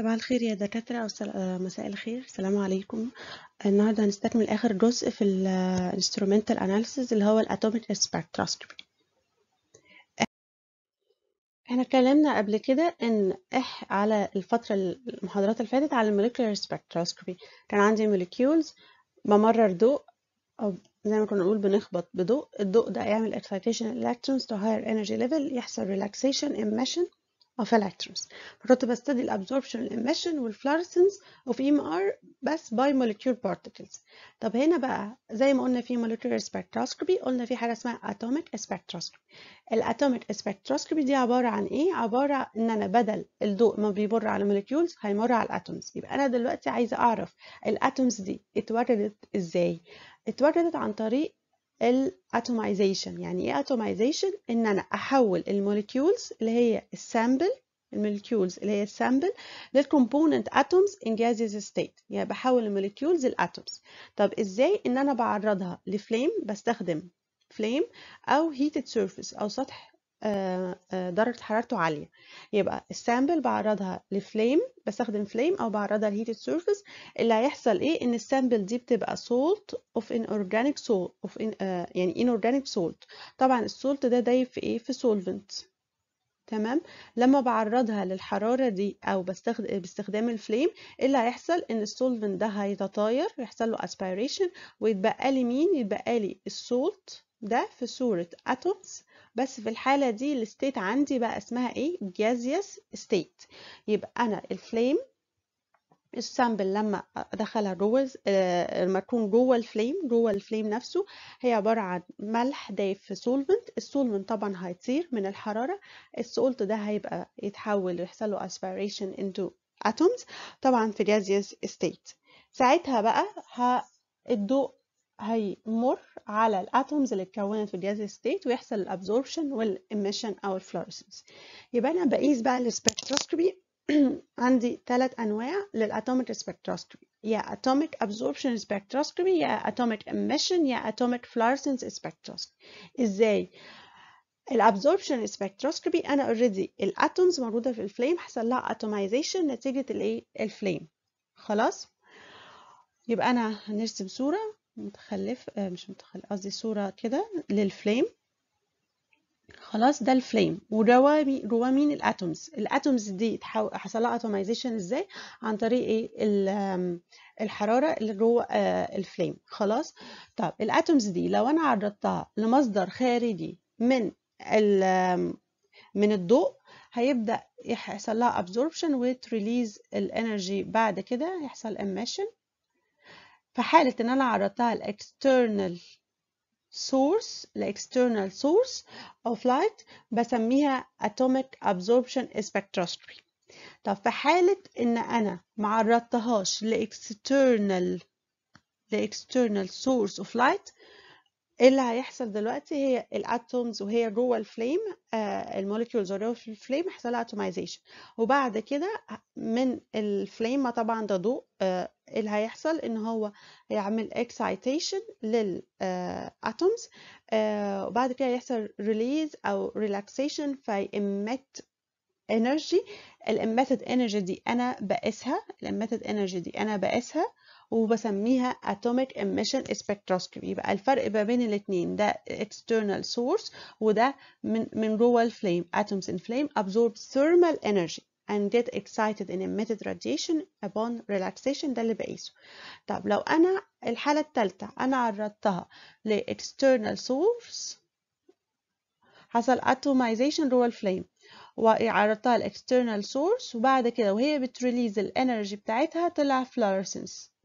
صباح الخير يا دكاترة أو سل... آه، مساء الخير السلام عليكم النهاردة هنستكمل آخر جزء في ال آه، Instrumental Analysis اللي هو Atomic Spectroscopy احنا اتكلمنا قبل كده ان اح على الفترة المحاضرات اللي فاتت على Molecular Spectroscopy كان عندي Molecules بمرر ضوء او زي ما كنا نقول بنخبط بضوء الضوء ده يعمل excitation electrons to higher energy level يحصل relaxation emission آه، of electrons. فكنت بستدي الابزوربشن والإميشن والفلورسنس اوف ام ار بس باي molecule particles. طب هنا بقى زي ما قلنا في molecular spectroscopy قلنا في حاجة اسمها atomic spectroscopy. الاتوميك spectroscopy دي عبارة عن ايه؟ عبارة ان انا بدل الضوء ما بيمر على molecules هيمر على الاتومز. يبقى انا دلوقتي عايزة اعرف الاتومز دي اتوردت ازاي؟ اتوردت عن طريق الاتومايزيشن يعني ايه اتومايزيشن ان انا احول الموليكيولز اللي هي السامبل الموليكيولز اللي هي السامبل للكومبوننت اتومز ان جازيز ستيت يعني بحول الموليكيولز الاتومز طب ازاي ان انا بعرضها لفليم بستخدم فليم او هيتد سيرفيس او سطح آه، آه، درجة حرارته عالية يبقى السامبل بعرضها لفليم بستخدم فليم أو بعرضها لهيتد سيرفيس اللي هيحصل إيه إن السامبل دي بتبقى سولت اوف ان اورجانيك سولت اوف ان يعني ان اورجانيك سولت طبعا السولت ده دايب في إيه في سولفنت تمام لما بعرضها للحرارة دي أو بستخدم باستخدام الفليم إيه اللي هيحصل إن السولفنت ده هيتطاير يحصل له اسبيريشن ويتبقى لي مين يتبقى لي السولت ده في صورة اتومز بس في الحالة دي الستيت عندي بقى اسمها ايه جازيس ستيت يبقى انا الفليم السامبل لما ادخلها جوه المركون آه، جوه الفليم جوه الفليم نفسه هي عباره عن ملح دايب في سولفنت السولفنت طبعا هيطير من الحراره السولت ده هيبقى يتحول يحصل له اسبيريشن انتو اتومز طبعا في جازيس ستيت ساعتها بقى الضوء هيمر على الاتومز اللي اتكونت في الجاز ستيت ويحصل الابزوربشن والاميشن او الفلورسنس يبقى انا بقيس بقى السبكتروسكوبي عندي ثلاث انواع للاتوميك سبكتروسكوبي يا اتوميك ابزوربشن سبكتروسكوبي يا اتوميك اميشن يا اتوميك فلورسنس سبكتروسكوبي ازاي الابزوربشن سبكتروسكوبي انا اوريدي الاتومز موجوده في الفليم حصل لها اتومايزيشن نتيجه الايه الفليم خلاص يبقى انا هنرسم صوره متخلف آه مش متخلف قصدي صورة كده للفليم خلاص ده الفليم ورواه مين الاتومز الاتومز دي حصل لها اتومايزيشن ازاي عن طريق ايه الحراره اللي جوه آه، الفليم خلاص طب الاتومز دي لو انا عرضتها لمصدر خارجي من من الضوء هيبدا يحصل لها ابزوربشن وتريليز الانرجي بعد كده يحصل اميشن في حالة إن أنا عرضتها external source external source of light بسميها atomic absorption spectroscopy طب في حالة إن أنا معرضتهاش لـ external source of light ايه اللي هيحصل دلوقتي هي الاتومز وهي جوه الفليم آه، الموليكيولز وهي جوه الفليم هيحصل لها اتومايزيشن وبعد كده من الفليم ما طبعا ده ضوء آه، إيه اللي هيحصل ان هو هيعمل اكسايتيشن للاتومز آه، وبعد كده هيحصل ريليز او ريلاكسيشن فيمت انرجي الامتد انرجي دي انا بقيسها الامتد انرجي دي انا بقيسها وبسميها atomic emission spectroscopy يبقى الفرق ما بين الاثنين ده external source وده من من جوه الفليم atoms in flame absorb thermal energy and get excited and emitted radiation upon relaxation ده اللي بقيسه طب لو انا الحاله الثالثه انا عرضتها ل external source حصل atomization جوه الفليم وإعارتها external source وبعد كده وهي بتريليز energy بتاعتها طلع fluorescence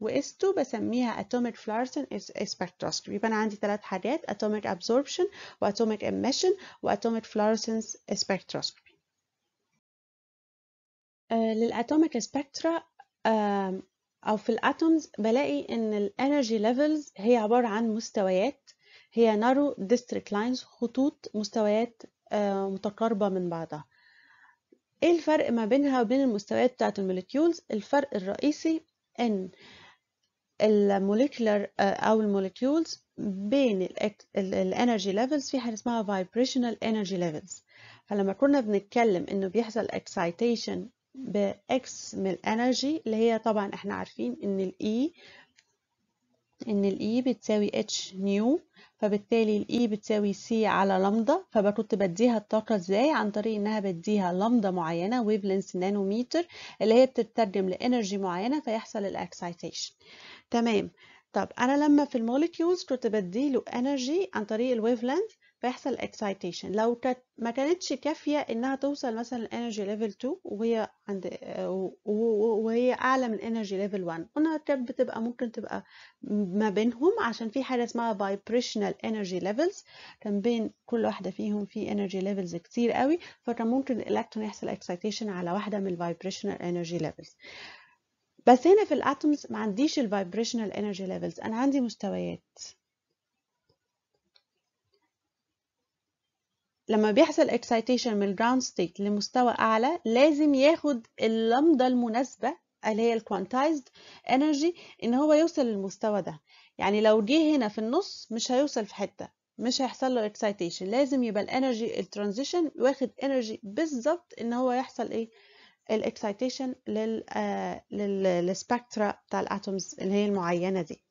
واس وإستو بسميها atomic fluorescence spectroscopy يبقى أنا عندي ثلاث حاجات atomic absorption و atomic emission و atomic fluorescence spectroscopy آه للأتوميك سبكترا آه، أو في الأتومز بلاقي إن الانرجي ليفلز هي عبارة عن مستويات هي نارو ديستريكت لاينز خطوط مستويات آه، متقاربة من بعضها ايه الفرق ما بينها وبين المستويات بتاعه الموليكيولز الفرق الرئيسي ان الموليكولر آه، او الموليكيولز بين الانرجي ليفلز في حاجه اسمها فايبريشنال انرجي ليفلز فلما كنا بنتكلم انه بيحصل اكسايتيشن باكس من الانرجي اللي هي طبعا احنا عارفين ان الاي e ان الاي e بتساوي اتش نيو فبالتالي الاي e بتساوي سي على لامدا فكنت بديها الطاقه ازاي عن طريق انها بديها لامدا معينه wavelength نانوميتر اللي هي بتترجم لانرجي معينه فيحصل excitation تمام طب انا لما في الموليكيولز كنت بديله انرجي عن طريق الـ wavelength فيحصل اكسايتيشن لو كانت ما كانتش كافيه انها توصل مثلا انرجي ليفل 2 وهي عند وهي اعلى من انرجي ليفل 1 قلنا كانت بتبقى ممكن تبقى ما بينهم عشان في حاجه اسمها فايبريشنال انرجي ليفلز كان بين كل واحده فيهم في انرجي ليفلز كتير قوي فكان ممكن الالكترون يحصل اكسايتيشن على واحده من الفايبريشنال انرجي ليفلز بس هنا في الاتومز ما عنديش الفايبريشنال انرجي ليفلز انا عندي مستويات لما بيحصل اكسايتيشن من الجراوند ستيت لمستوى اعلى لازم ياخد اللمضه المناسبه اللي هي الكوانتايزد انرجي ان هو يوصل للمستوى ده يعني لو جه هنا في النص مش هيوصل في حته مش هيحصل له اكسايتيشن لازم يبقى الانرجي الترانزيشن واخد انرجي بالظبط ان هو يحصل ايه الاكسايتيشن للسبكترا آه، بتاع الاتومز اللي هي المعينه دي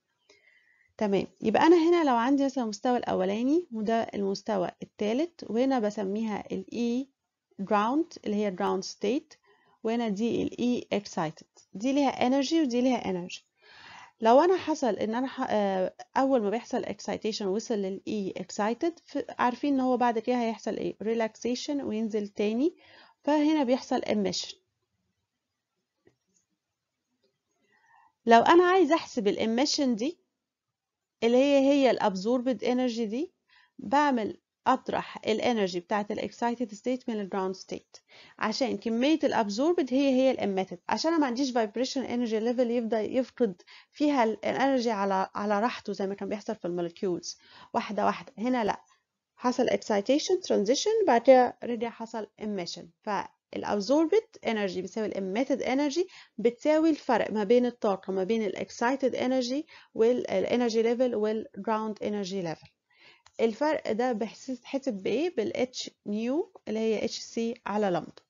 تمام يبقى أنا هنا لو عندي مثلا المستوى الأولاني وده المستوى الثالث وهنا بسميها ال E اللي هي جراوند state وهنا دي ال E excited دي ليها energy ودي ليها energy لو أنا حصل إن أنا آه، أول ما بيحصل excitation وصل للاي اكسايتد e excited عارفين إن هو بعد كده هيحصل إيه relaxation وينزل تاني فهنا بيحصل emission لو أنا عايز أحسب الإميشن دي اللي هي هي الابزوربد انرجي دي بعمل اطرح الانرجي بتاعت الاكسايتد ستيت من الجراوند ستيت عشان كميه الابزوربد هي هي الاميتد عشان انا ما عنديش فايبريشن انرجي ليفل يبدا يفقد فيها الانرجي على على راحته زي ما كان بيحصل في المولكيولز واحده واحده هنا لا حصل excitation transition بعد كده رجع حصل emission ف الابزوربت انرجي بتساوي الاميتد انرجي بتساوي الفرق ما بين الطاقه ما بين الاكسايتد انرجي والانرجي ليفل والجراوند انرجي ليفل الفرق ده بيتحسب بايه بالاتش نيو اللي هي اتش سي على لمدا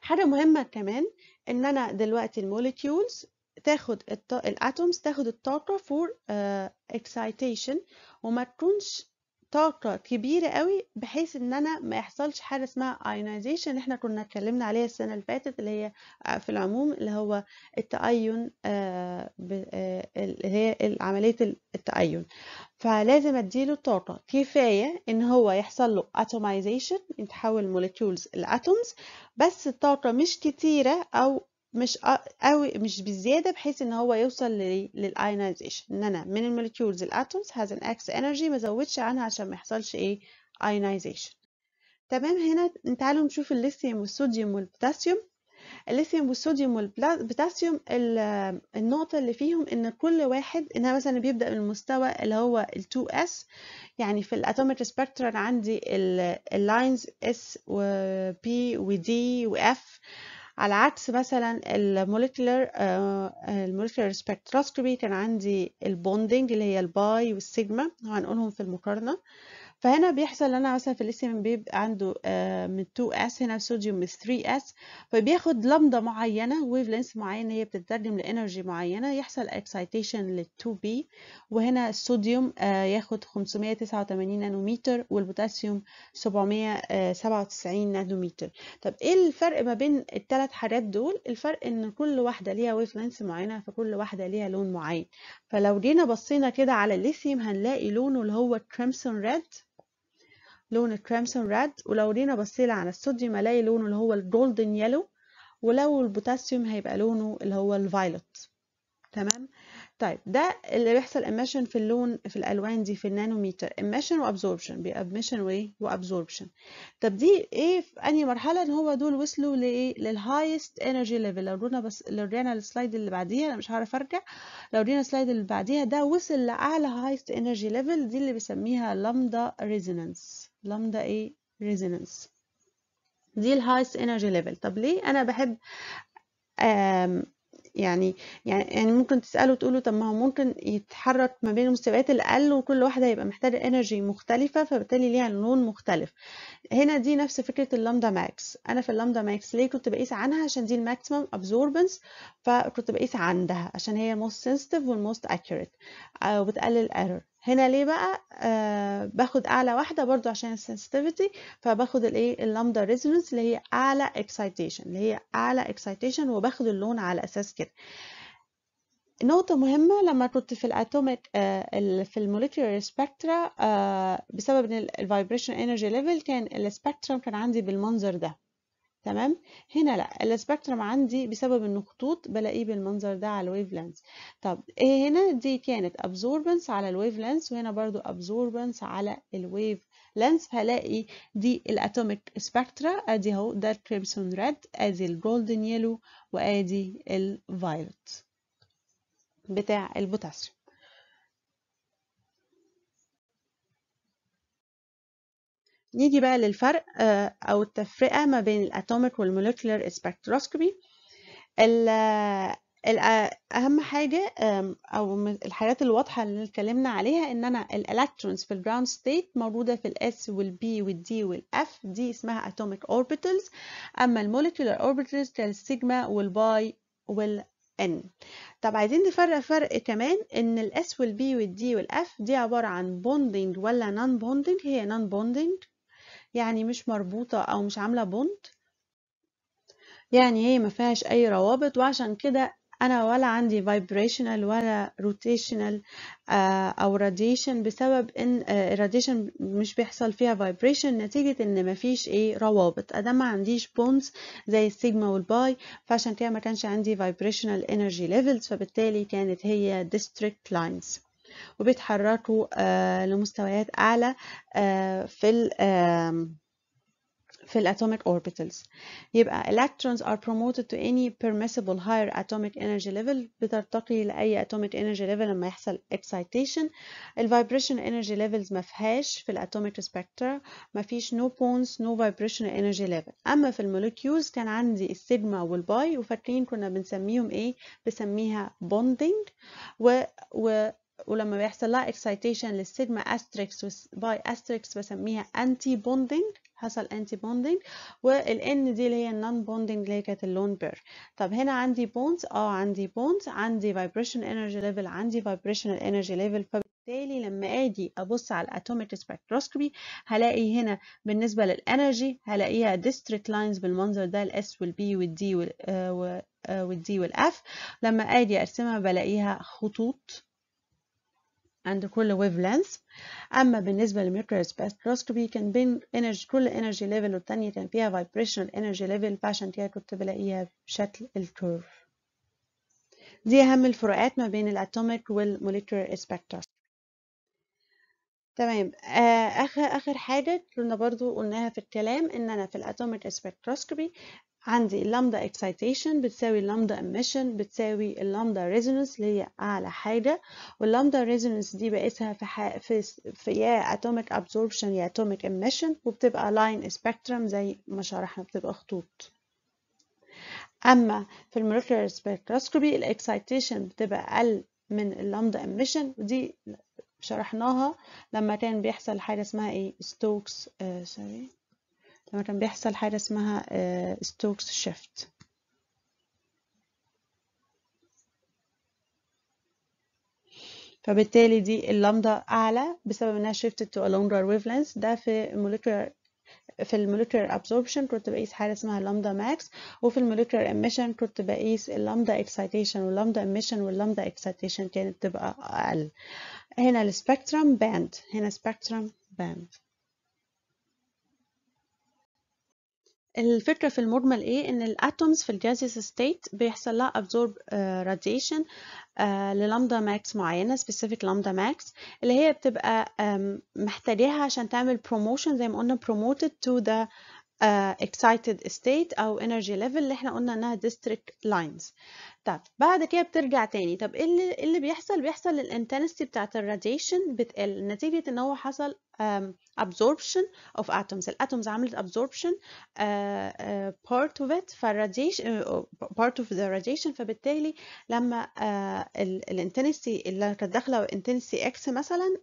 حاجه مهمه كمان ان انا دلوقتي المولكيولز تاخد الاتومز تاخد الطاقه فور اكسايتيشن آه، وما تكونش طاقة كبيرة قوي بحيث ان انا ما يحصلش حاجة اسمها ionization اللي احنا كنا اتكلمنا عليها السنة اللي فاتت اللي هي آه، في العموم اللي هو التأين آه، آه، اللي هي عملية التأين فلازم اديله طاقة كفاية ان هو يحصل له atomization يتحول molecules لاتومز بس الطاقة مش كتيرة او مش قوي مش بزياده بحيث ان هو يوصل للايونايزيشن ان انا من الموليكيولز الاتومز هاز ان اكس انرجي ما زودش عنها عشان ما يحصلش ايه ايونايزيشن تمام هنا تعالوا نشوف الليثيوم والصوديوم والبوتاسيوم الليثيوم والصوديوم والبوتاسيوم النقطه اللي فيهم ان كل واحد انها مثلا بيبدا من المستوى اللي هو ال2s يعني في الاتوميك سبيكترال عندي اللاينز اس وبي ودي واف على عكس مثلا المولكيولر آه، آه، المولكيولر سبكتروسكوبي كان عندي البوندنج اللي هي الباي والسيجما وهنقولهم في المقارنة فهنا بيحصل لنا مثلا في الليثيوم بيبقى عنده آه، من 2 اس هنا صوديوم من 3 اس فبياخد لمده معينه ويف لينث معينه هي بتترجم لانرجي معينه يحصل اكسايتيشن لل 2 بي وهنا الصوديوم آه، ياخد 589 نانومتر والبوتاسيوم آه، 797 نانومتر طب ايه الفرق ما بين الثلاث حاجات دول الفرق ان كل واحده ليها ويف لينث معينه فكل واحده ليها لون معين فلو جينا بصينا كده على الليثيوم هنلاقي لونه اللي هو كريمسون ريد لون الكريمسون ريد ولو جينا بصينا على الصوديوم الاقي لونه اللي هو الجولدن يلو ولو البوتاسيوم هيبقى لونه اللي هو الفايلوت تمام طيب ده اللي بيحصل اميشن في اللون في الالوان دي في النانوميتر اميشن وابزوربشن بيبقى وايه وابزوربشن طب دي ايه في انهي مرحله ان هو دول وصلوا لايه للهايست انرجي ليفل لو رينا بس لو رينا السلايد اللي بعديها انا مش هعرف ارجع لو رينا السلايد اللي بعديها ده وصل لاعلى هايست انرجي ليفل دي اللي بسميها لامدا ريزونانس لامدا ايه ريزونانس دي الهايست انرجي ليفل طب ليه انا بحب يعني،, يعني يعني ممكن تساله تقولوا طب ما هو ممكن يتحرك ما بين المستويات الاقل وكل واحده هيبقى محتاجه انرجي مختلفه فبالتالي ليها لون مختلف هنا دي نفس فكره اللامدا ماكس انا في اللامدا ماكس ليه كنت بقيس عنها عشان دي الماكسيمم ابزوربنس فكنت بقيس عندها عشان هي الموست سنسيتيف والموست اكيوريت وبتقلل ايرور هنا ليه بقى آه باخد اعلى واحده برضو عشان السنسيتيفيتي فباخد الايه اللامدا ريزونانس اللي هي اعلى اكسايتيشن اللي هي اعلى اكسايتيشن وباخد اللون على اساس كده نقطة مهمة لما كنت في الاتوميك آه، في الموليكيولر سبكترا آه، بسبب ان الفايبريشن انرجي ليفل كان السبكترا كان عندي بالمنظر ده تمام هنا لا السبكترم عندي بسبب انه خطوط بلاقيه بالمنظر ده على الويف لينس طب ايه هنا دي كانت ابزوربنس على الويف لينس وهنا برضو ابزوربنس على الويف لينس هلاقي دي الاتوميك سبكترا ادي اهو ده الكريمسون ريد ادي الجولدن يلو وادي الفايلت بتاع البوتاسيوم نيجي بقى للفرق آه، أو التفرقة ما بين الأتوميك والمولكيولر سبكتروسكوبي آه، أهم حاجة أو الحاجات الواضحة اللي اتكلمنا عليها إن أنا الإلكترونز في الجراوند ستيت موجودة في الإس والبي والدي والإف دي اسمها أتوميك أوربيتالز أما المولكيولر أوربيتالز كالسيجما والباي وال N طب عايزين نفرق فرق كمان ان الاس والبي والدي والاف دي عباره عن بوندنج ولا نون بوندنج هي نون بوندنج يعني مش مربوطة أو مش عاملة بونت يعني هي ما فيهاش أي روابط وعشان كده أنا ولا عندي vibrational ولا rotational آه، أو radiation بسبب إن آه، radiation مش بيحصل فيها vibration نتيجة إن مفيش إيه روابط أدام ما عنديش بونز زي السيجما والباي فعشان كده ما كانش عندي vibrational energy levels فبالتالي كانت هي district lines وبيتحركوا لمستويات أعلى في ال في ال atomic orbitals يبقى electrons are promoted to any permissible higher atomic energy level بترتقي لأي atomic energy level لما يحصل excitation ال vibration energy levels ما فيهاش في ال atomic spectra ما فيش no bonds no vibration energy level أما في المولكيولز كان عندي السيجما والباي وفاكرين كنا بنسميهم إيه بسميها bonding و, و ولما بيحصل لها excitation للسيجما استريكس باي استريكس بسميها انتي بوندنج حصل انتي بوندنج والان دي اللي هي النون بوندنج اللي هي كانت اللون بير طب هنا عندي بونز اه عندي بونز عندي فايبريشن انرجي ليفل عندي فايبريشن انرجي ليفل فبالتالي لما اجي ابص على الاتوميك سبكتروسكوبي هلاقي هنا بالنسبه للانرجي هلاقيها ديستريكت لاينز بالمنظر ده الاس والبي والدي والدي آه، آه، والاف لما اجي ارسمها بلاقيها خطوط عند كل ويف لينث اما بالنسبه للميوكلير سبكتروسكوبي كان بين انرجي كل انرجي ليفل والثانيه كان فيها فايبريشنال انرجي ليفل فعشان كده كنت بلاقيها بشكل الكيرف دي اهم الفروقات ما بين الاتوميك والموليكولر سبكتروسكوبي تمام آه، آخر آخر حاجة كنا برضو قلناها في الكلام إن أنا في الأتوميك سبكتروسكوبي عندي اللامدا اكسايتيشن بتساوي اللامدا اميشن بتساوي اللامدا ريزونانس اللي هي اعلى حاجه واللامدا ريزونانس دي بقيسها في, في في يا اتوميك ابزوربشن يا اتوميك اميشن وبتبقى لاين سبيكترم زي ما شرحنا بتبقى خطوط اما في المولكيولار سبيكتروسكوبي الاكسايتيشن بتبقى اقل من اللامدا اميشن ودي شرحناها لما كان بيحصل حاجه اسمها ايه ستوكس آه سوري لما كان بيحصل حاجة اسمها ستوكس آه، شيفت فبالتالي دي اللامدا أعلى بسبب إنها shifted to a longer wavelength ده في molecular في المولكيولر absorption كنت بقيس حاجة اسمها لامدا ماكس وفي المولكيولر emission كنت بقيس اللامدا excitation واللامدا emission واللامدا excitation كانت تبقى أقل هنا السبكترم باند هنا سبكترم باند الفكرة في المجمل ايه ان الاتومز في الجازيس ستيت بيحصل لها absorb آه، radiation آه، للامدا ماكس معينة specific لامدا ماكس اللي هي بتبقى محتاجاها عشان تعمل promotion زي ما قلنا promoted to the آه، excited state او energy level اللي احنا قلنا انها district lines طب بعد كده بترجع تاني طب ايه اللي, إيه اللي بيحصل بيحصل الانتنسيتي بتاعت الراديشن بتقل نتيجة ان هو حصل absorption of atoms الاتومز عملت absorption uh, uh, part of it فالراديشن آه، uh, part of the radiation فبالتالي لما الانتنسي اللي كانت داخله انتنسي اكس مثلا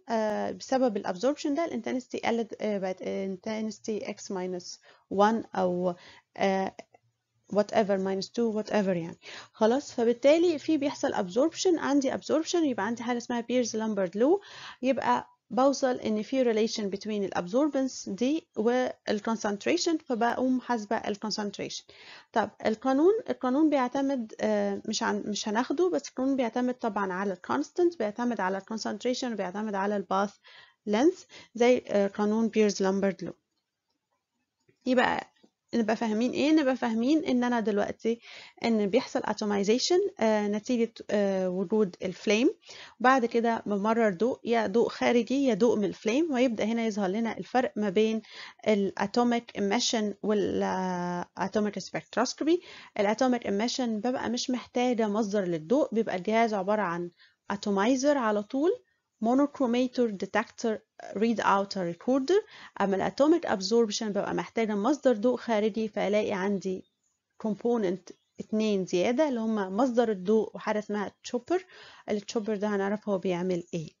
بسبب الابزوربشن ده الانتنسي قلت بقت انتنسي اكس ماينس 1 او وات ايفر minus 2 whatever يعني خلاص فبالتالي في بيحصل absorption عندي absorption يبقى عندي حاجه اسمها بيرز لامبرد لو يبقى بوصل ان في relation between الابزوربنس دي والكونسنتريشن فبقوم حاسبه الكونسنتريشن طب القانون القانون بيعتمد آه، مش عن مش هناخده بس القانون بيعتمد طبعا على الكونستنت بيعتمد على الكونسنتريشن وبيعتمد على الباث length زي آه، قانون بيرز لامبرد لو يبقى نبقى فاهمين ايه نبقى فاهمين ان انا دلوقتي ان بيحصل اتوميزيشن آه، نتيجه آه، وجود الفليم وبعد كده بمرر ضوء يا ضوء خارجي يا ضوء من الفليم ويبدا هنا يظهر لنا الفرق ما بين الاتوميك ايميشن والاتوميك سبكتروسكوبي الاتوميك ايميشن ببقى مش محتاجه مصدر للضوء بيبقى الجهاز عباره عن اتومايزر على طول monochromator detector read out recorder أما الأتوميك absorption ببقى محتاجة مصدر ضوء خارجي فألاقي عندي component اتنين زيادة اللي هما مصدر الضوء وحاجة اسمها تشوبر التشوبر ده هنعرف هو بيعمل ايه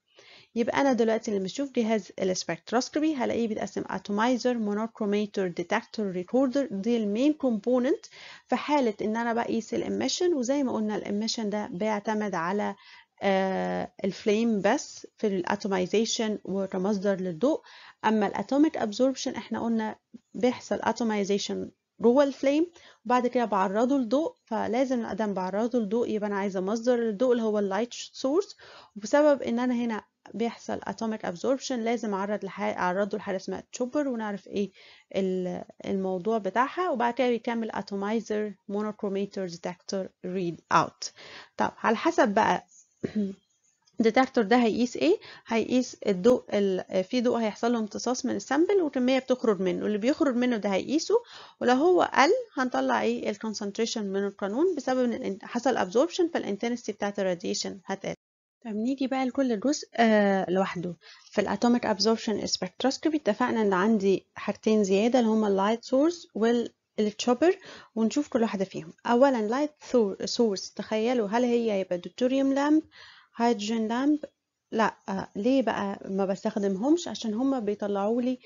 يبقى انا دلوقتي لما اشوف جهاز الاسبكتروسكوبي هلاقيه بيتقسم اتومايزر monochromator ديتكتور ريكوردر دي المين كومبوننت في حاله ان انا بقيس الاميشن وزي ما قلنا الاميشن ده بيعتمد على آه، الفليم بس في الاتومايزيشن وكمصدر للضوء اما الاتوميك ابزوربشن احنا قلنا بيحصل اتومايزيشن جوه الفليم وبعد كده بعرضه لضوء فلازم ادم بعرضه لضوء يبقى انا عايزه مصدر للضوء اللي هو اللايت سورس وبسبب ان انا هنا بيحصل اتوميك ابزوربشن لازم اعرض اعرضه لحاجه اسمها تشوبر ونعرف ايه الموضوع بتاعها وبعد كده بيكمل اتومايزر مونوكروميتر ديتكتور ريد اوت طب على حسب بقى الديتكتور ده هيقيس ايه هيقيس الضوء في ضوء هيحصل له امتصاص من السامبل وكميه بتخرج منه اللي بيخرج منه ده هيقيسه ولو هو قل هنطلع ايه الكونسنتريشن من القانون بسبب ان حصل ابزوربشن فالانتنسيتي بتاعه الراديشن هتقل طب نيجي بقى لكل جزء آه لوحده في الاتوميك ابزوربشن سبكتروسكوبي اتفقنا ان عندي حاجتين زياده اللي هما اللايت سورس وال التشوبر ونشوف كل واحدة فيهم أولا لايت سورس تخيلوا هل هي يبقى دوتوريوم لامب هيدروجين لامب لا آه، ليه بقى ما بستخدمهمش عشان هما بيطلعوا لي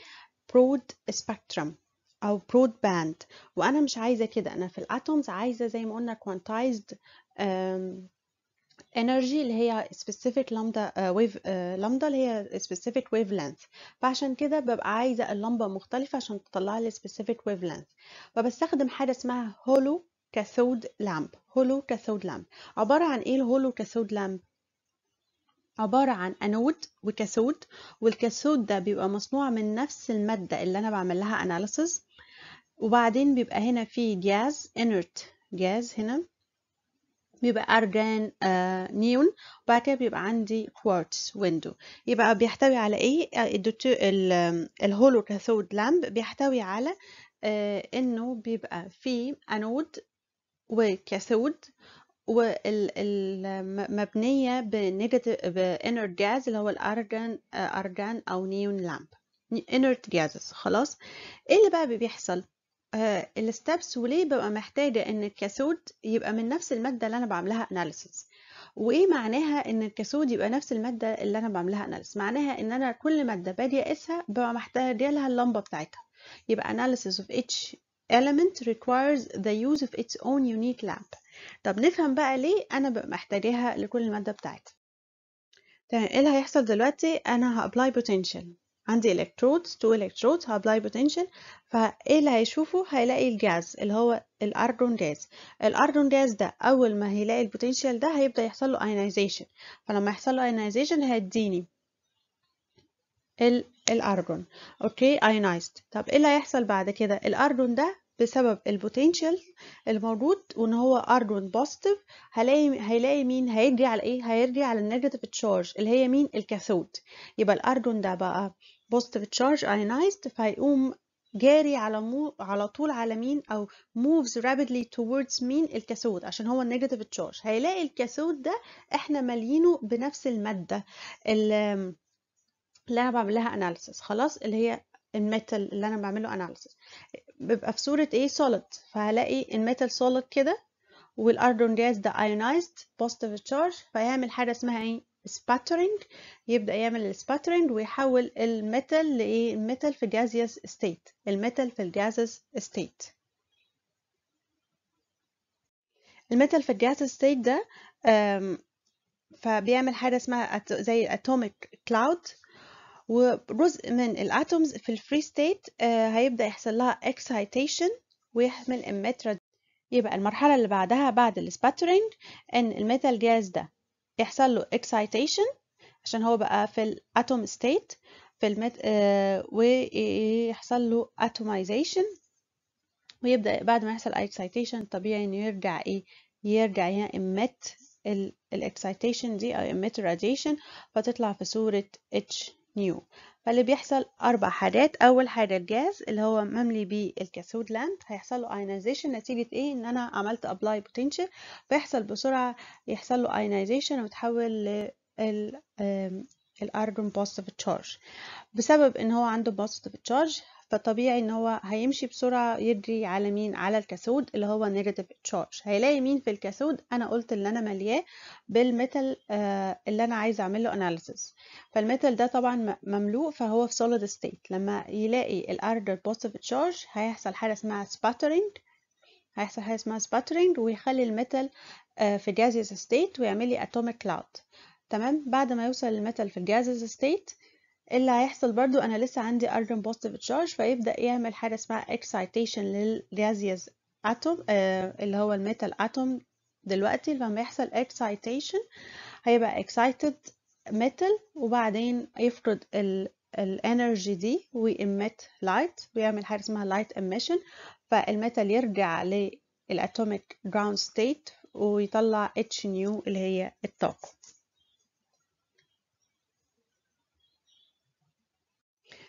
برود سبكترم او برود باند وانا مش عايزه كده انا في الاتومز عايزه زي ما قلنا كوانتايزد انرجي اللي هي specific lambda آه wave آه، lambda اللي هي specific wavelength فعشان كده ببقى عايزه اللمبه مختلفه عشان تطلع لي specific wavelength فبستخدم حاجه اسمها هولو كاثود لامب هولو كاثود لامب عباره عن ايه الهولو كاثود لامب عبارة عن أنود وكاثود والكاثود ده بيبقى مصنوع من نفس المادة اللي أنا بعمل لها أناليسز وبعدين بيبقى هنا في جاز inert جاز هنا بيبقى أرجان آه، نيون وبعد كده بيبقى عندي كوارتز ويندو يبقى بيحتوي على إيه آه، الهولو كاثود لامب بيحتوي على آه، إنه بيبقى فيه أنود وكاثود والمبنية بنيجاتيف بانرت جاز اللي هو الأرجان أرجان أو نيون لامب إنر جازز خلاص ايه اللي بقى بيحصل آه، الستبس وليه ببقى محتاجة ان الكاثود يبقى من نفس المادة اللي انا بعملها اناليسيس وايه معناها ان الكاثود يبقى نفس المادة اللي انا بعملها اناليسيس معناها ان انا كل مادة بادي اقيسها ببقى محتاجة لها اللمبة بتاعتها يبقى analysis of each element requires the use of its own unique lamp طب نفهم بقى ليه انا ببقى محتاجاها لكل مادة بتاعتها تمام ايه اللي هيحصل دلوقتي انا هابلاي بوتنشال عندي electrodes two electrodes هابلاي بوتنشال فايه اللي هيشوفه هيلاقي الجاز اللي هو الاردون جاز الاردون جاز ده اول ما هيلاقي البوتنشال ده هيبدا يحصل له ionization فلما يحصل له ionization هيديني الارجون اوكي ionized طب ايه اللي هيحصل بعد كده الارجون ده بسبب البوتنشال الموجود وان هو اردون بوزيتيف هلاقي هيلاقي مين هيرجع على ايه هيرجع على النيجاتيف تشارج اللي هي مين الكاثود يبقى الاردون ده بقى positive charge ionized فهيقوم جاري على مو على طول على مين او moves rapidly towards مين الكاثود عشان هو النيجاتيف تشارج هيلاقي الكاثود ده احنا مالينه بنفس الماده اللي انا بعمل لها اناليسيس خلاص اللي هي الميتال اللي انا بعمله اناليسيس بيبقى في صوره ايه سوليد فهلاقي الميتال سوليد كده والاردون جاز ده ايونايزد بوزيتيف تشارج فيعمل حاجه اسمها ايه سباترينج يبدأ يعمل السباترينج ويحول الميتال لإيه؟ الميتال في جازيوس ستيت الميتال في الجازيوس ستيت الميتال في الجازيوس ستيت ده فبيعمل حاجة اسمها زي اتوميك كلاود وجزء من الاتومز في الفري ستيت آه، هيبدأ يحصل لها اكسايتيشن ويحمل الميترا يبقى المرحلة اللي بعدها بعد السباترينج ان الميتال جاز ده يحصل له excitation عشان هو بقى في الاتوم ستيت في المت... آه ويحصل له اتومايزيشن ويبدا بعد ما يحصل excitation طبيعي انه يرجع ايه يرجع يمت الاكسايتيشن دي او emit radiation فتطلع في صورة H new فاللي بيحصل أربع حاجات أول حاجة الجاز اللي هو مملي بيه الكاثود لامب هيحصل له ايونايزيشن نتيجة إيه إن أنا عملت أبلاي بوتنشال فيحصل بسرعة يحصل له ايونايزيشن وتحول لل الأردن بوزيتيف تشارج بسبب إن هو عنده بوزيتيف تشارج فطبيعي ان هو هيمشي بسرعه يجري على مين على الكاثود اللي هو نيجاتيف تشارج هيلاقي مين في الكاثود انا قلت ان انا ملياه بالميتال آه، اللي انا عايزه اعمل له اناليسيس فالميتال ده طبعا مملوء فهو في سوليد ستيت لما يلاقي الارجر بوزيتيف تشارج هيحصل حاجه اسمها سباترينج هيحصل حاجه اسمها سباترينج ويخلي الميتال آه، في جازيس ستيت ويعمل لي اتوميك كلاود تمام بعد ما يوصل الميتال في الجازيس ستيت اللي هيحصل برضو انا لسه عندي ارجن بوزيتيف تشارج فيبدا يعمل حاجه اسمها اكسايتيشن للجازيز اتوم اللي هو الميتال اتوم دلوقتي لما يحصل اكسايتيشن هيبقى اكسايتد ميتال وبعدين يفقد الانرجي دي ويمت لايت ويعمل حاجه اسمها لايت اميشن فالميتال يرجع للاتوميك جراوند ستيت ويطلع اتش نيو اللي هي الطاقه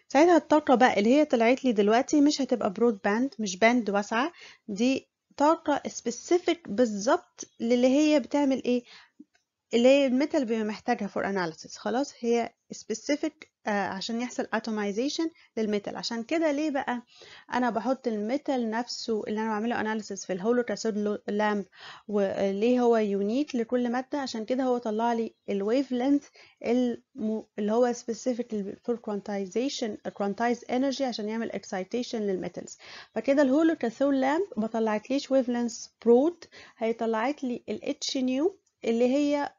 ساعتها الطاقة بقى اللي هي طلعت لي دلوقتي مش هتبقى برود باند مش باند واسعة دي طاقة سبيسيفيك بالظبط للي هي بتعمل ايه اللي هي الميتال بيبقى محتاجها فور اناليسيس خلاص هي specific آه، عشان يحصل atomization للميتال عشان كده ليه بقى انا بحط الميتال نفسه اللي انا بعمله analysis في الهولو تراسود لامب وليه هو يونيك لكل ماده عشان كده هو طلع لي الويف لينث اللي هو specific for quantization quantize energy عشان يعمل excitation للميتالز فكده الهولو تراسود لامب ما ليش ويف لينث هي طلعت لي ال H نيو اللي هي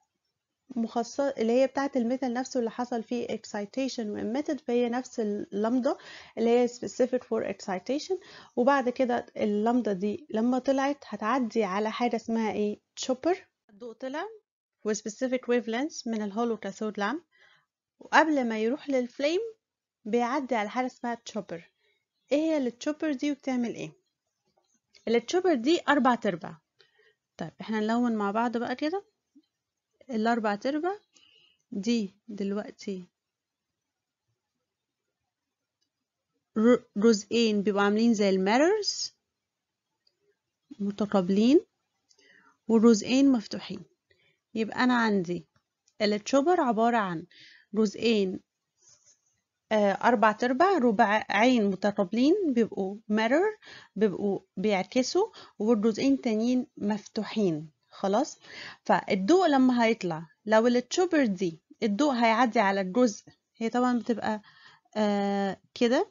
مخصص اللي هي بتاعه الميتال نفسه اللي حصل فيه excitation وemitted فهي نفس اللمضه اللي هي specific for excitation وبعد كده اللمضه دي لما طلعت هتعدي على حاجه اسمها ايه chopper الضوء طلع وسبيسيفيك specific wavelength من الهولو كاثود لام وقبل ما يروح للفليم بيعدي على حاجه اسمها تشوبر ايه هي التشوبر دي وبتعمل ايه التشوبر دي اربع تربع طيب احنا نلون مع بعض بقى كده الأربع تربع دي دلوقتي جزئين بيبقوا عاملين زي الميررز متقابلين وجزئين مفتوحين يبقى أنا عندي التشوبر عبارة عن جزئين آه، أربع تربع رباعين متقابلين بيبقوا mirror بيبقوا بيعكسوا والجزئين تانيين مفتوحين خلاص فالضوء لما هيطلع لو التشوبر دي الضوء هيعدي على الجزء هي طبعا بتبقى آه كده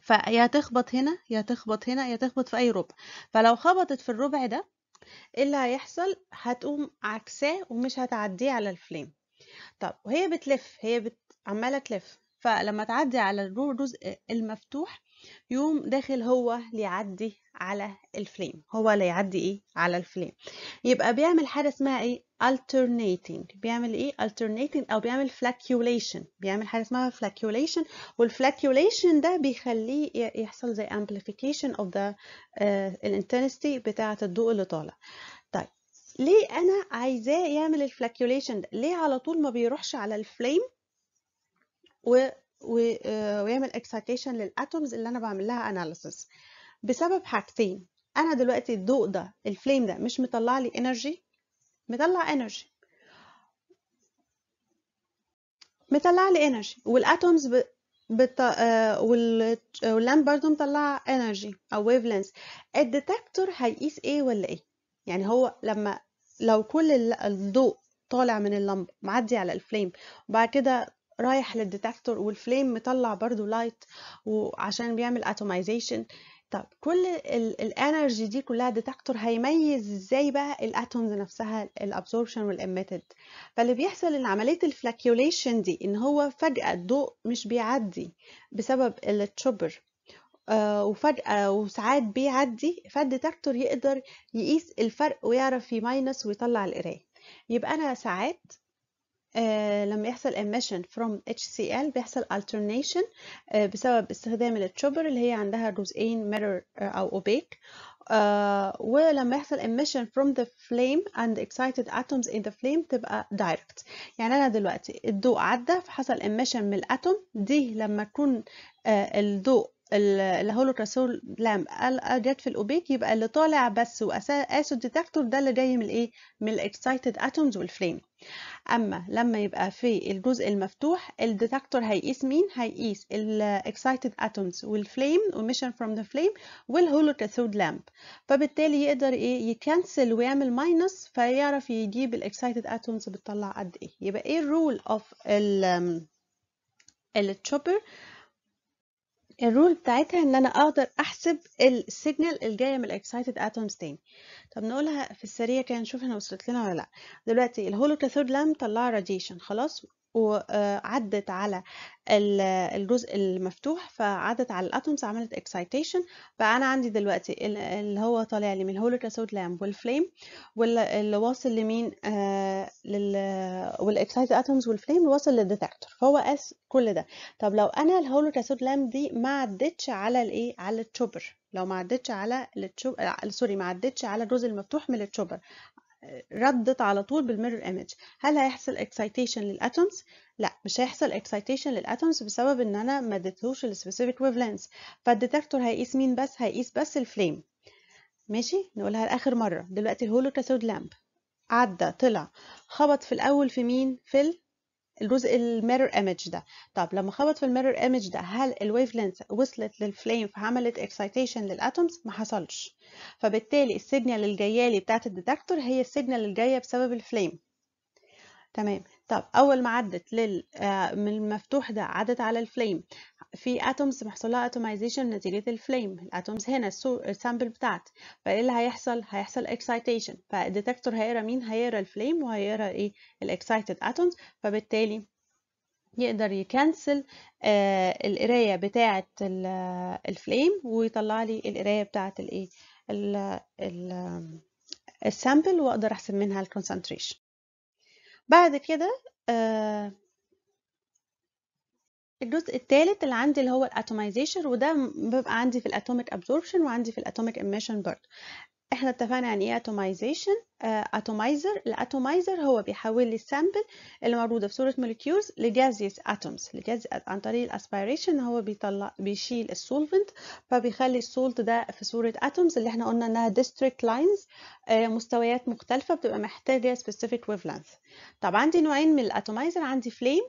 فيا تخبط هنا يا تخبط هنا يا تخبط في اي ربع فلو خبطت في الربع ده ايه اللي هيحصل هتقوم عكساه ومش هتعديه على الفليم طب وهي بتلف هي بت... عماله تلف فلما تعدي على الجزء المفتوح يقوم داخل هو ليعدي على الفليم هو اللي يعدي ايه على الفليم يبقى بيعمل حاجه اسمها ايه alternating بيعمل ايه alternating او بيعمل flocculation بيعمل حاجه اسمها flocculation والflocculation ده بيخليه يحصل زي amplification of the uh, intensity بتاعه الضوء اللي طالع طيب ليه انا عايزاه يعمل الفلاكيوليشن ده ليه على طول ما بيروحش على الفليم آه، ويعمل اكسايتيشن للاتومز اللي انا بعمل لها اناليسيس بسبب حاجتين انا دلوقتي الضوء ده الفليم ده مش مطلع لي انرجي مطلع انرجي مطلع لي انرجي والاتومز ب... بت... آه وال... واللام برضو مطلعه انرجي او ويف لينث الديتكتور هيقيس ايه ولا ايه يعني هو لما لو كل الضوء طالع من اللمبه معدي على الفليم وبعد كده رايح للديتكتور والفليم مطلع برضو لايت وعشان بيعمل اتومايزيشن طب كل الانرجي دي كلها ديتكتور هيميز ازاي بقى الاتومز نفسها الابسوربشن والاميتد فاللي بيحصل ان عمليه الفلاكيوليشن دي ان هو فجاه الضوء مش بيعدي بسبب التشوبر آه، وفجأة وساعات بيعدي فالديتكتور يقدر يقيس الفرق ويعرف في ماينس ويطلع القراية يبقى أنا ساعات آه، لما يحصل emission from HCl بيحصل alternation آه، بسبب استخدام التشوبر اللي هي عندها جزئين mirror آه، أو opaque ولما يحصل emission from the flame and excited atoms in the flame تبقى direct يعني أنا دلوقتي الضوء عدى فحصل emission من الأتوم دي لما تكون الضوء الهولوكراسول لام آه، جت في الاوبيك يبقى اللي طالع بس واسو ديتكتور ده اللي جاي من الايه من الاكسايتد اتومز والفليم اما لما يبقى في الجزء المفتوح الديتكتور هيقيس مين هيقيس الاكسايتد اتومز والفليم وميشن فروم ذا فليم كاثود لامب فبالتالي يقدر ايه يكنسل ويعمل ماينس فيعرف يجيب الاكسايتد اتومز بتطلع قد ايه يبقى ايه الرول اوف التشوبر الرول بتاعتها ان انا اقدر احسب السيجنال الجاية من الاكسايتد اتومز تاني طب نقولها في السريع كده نشوف هنا وصلت لنا ولا لا دلوقتي الهولو كاثود لام طلع راديشن خلاص وعدت على الجزء المفتوح فعدت على الاتومز عملت اكسايتيشن بقى انا عندي دلوقتي اللي هو طالع لي من الهولو كاثود لامب والفليم واللي واصل لمين آه والاكسايت اتومز والفليم واصل للديتكتور فهو قاس كل ده طب لو انا الهولو كاثود لامب دي ما عدتش على الايه على التشوبر لو ما عدتش على التشوبر آه، سوري ما عدتش على الجزء المفتوح من التشوبر ردت على طول بالميرور ايمج هل هيحصل اكسايتيشن للاتومز لا مش هيحصل اكسايتيشن للاتومز بسبب ان انا ما اديتهوش السبيسيفيك ويف فالديتكتور هيقيس مين بس هيقيس بس الفليم ماشي نقولها لاخر مره دلوقتي الهولوكاثود لامب عدى طلع خبط في الاول في مين في الجزء الميرور ايمج ده طب لما خبط في الميرور ايمج ده هل الويف لينث وصلت للفليم فعملت اكسايتيشن للاتومز ما حصلش فبالتالي السيجنال الجايه لي بتاعه الديتكتور هي السيجنال الجايه بسبب الفليم تمام طب اول ما عدت لل آه، من المفتوح ده عدت على الفليم في اتومز بيحصل لها اتومايزيشن نتيجه الفليم الاتومز هنا السامبل بتاعت فايه اللي هيحصل هيحصل اكسايتيشن فالديتكتور هيقرا مين هيقرا الفليم وهيقرا ايه الاكسايتد اتومز فبالتالي يقدر يكنسل آه القرايه بتاعه آه، الفليم ويطلع لي القرايه بتاعه الايه السامبل آه، واقدر احسب منها الكونسنتريشن بعد كده آه الجزء الثالث اللي عندي اللي هو الاتوميزيشن وده بيبقى عندي في الاتوميك ابزوربشن وعندي في الاتوميك ايميشن برد احنا اتفقنا يعني ايه اتوميزيشن آه، اتومايزر الاتومايزر هو بيحول لي السامبل اللي موجوده في صوره موليكيولز لجازيس اتومز لجاز عن طريق الاسبيريشن هو بيطلع بيشيل السولفنت فبيخلي السولت ده في صوره اتومز اللي احنا قلنا انها ديستريكت لاينز آه، مستويات مختلفه بتبقى محتاجه سبيسيفيك ويف لينث طب عندي نوعين من الاتومايزر عندي فليم